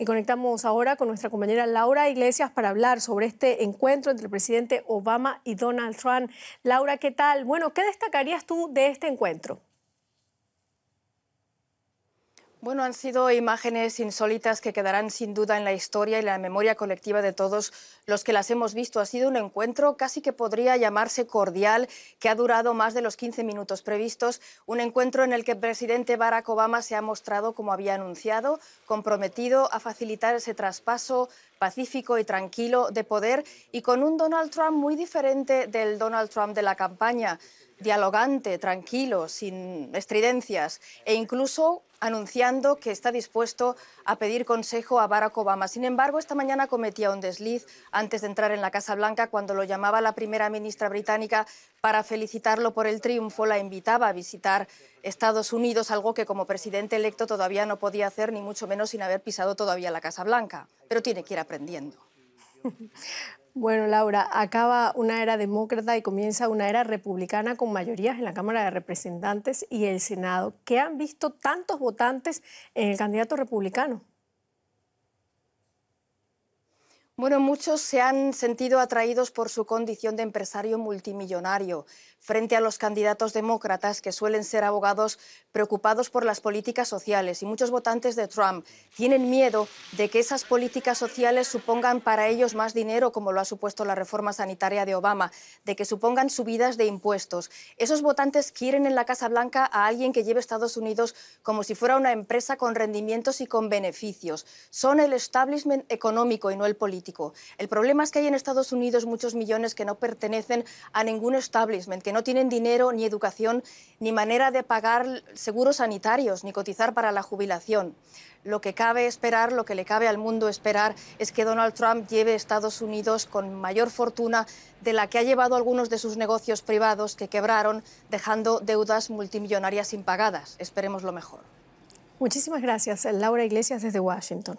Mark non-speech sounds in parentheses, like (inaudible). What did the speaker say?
Y conectamos ahora con nuestra compañera Laura Iglesias para hablar sobre este encuentro entre el presidente Obama y Donald Trump. Laura, ¿qué tal? Bueno, ¿qué destacarías tú de este encuentro? Bueno, han sido imágenes insólitas que quedarán sin duda en la historia y la memoria colectiva de todos los que las hemos visto. Ha sido un encuentro casi que podría llamarse cordial, que ha durado más de los 15 minutos previstos, un encuentro en el que el presidente Barack Obama se ha mostrado, como había anunciado, comprometido a facilitar ese traspaso pacífico y tranquilo de poder y con un Donald Trump muy diferente del Donald Trump de la campaña dialogante, tranquilo, sin estridencias e incluso anunciando que está dispuesto a pedir consejo a Barack Obama. Sin embargo, esta mañana cometía un desliz antes de entrar en la Casa Blanca cuando lo llamaba la primera ministra británica para felicitarlo por el triunfo, la invitaba a visitar Estados Unidos, algo que como presidente electo todavía no podía hacer, ni mucho menos sin haber pisado todavía la Casa Blanca. Pero tiene que ir aprendiendo. (laughs) Bueno, Laura, acaba una era demócrata y comienza una era republicana con mayorías en la Cámara de Representantes y el Senado. ¿Qué han visto tantos votantes en el candidato republicano? Bueno, muchos se han sentido atraídos por su condición de empresario multimillonario, frente a los candidatos demócratas que suelen ser abogados preocupados por las políticas sociales. Y muchos votantes de Trump tienen miedo de que esas políticas sociales supongan para ellos más dinero, como lo ha supuesto la reforma sanitaria de Obama, de que supongan subidas de impuestos. Esos votantes quieren en la Casa Blanca a alguien que lleve Estados Unidos como si fuera una empresa con rendimientos y con beneficios. Son el establishment económico y no el político. El problema es que hay en Estados Unidos muchos millones que no pertenecen a ningún establishment, que no tienen dinero, ni educación, ni manera de pagar seguros sanitarios, ni cotizar para la jubilación. Lo que cabe esperar, lo que le cabe al mundo esperar, es que Donald Trump lleve a Estados Unidos con mayor fortuna de la que ha llevado algunos de sus negocios privados que quebraron, dejando deudas multimillonarias impagadas. Esperemos lo mejor. Muchísimas gracias, Laura Iglesias desde Washington.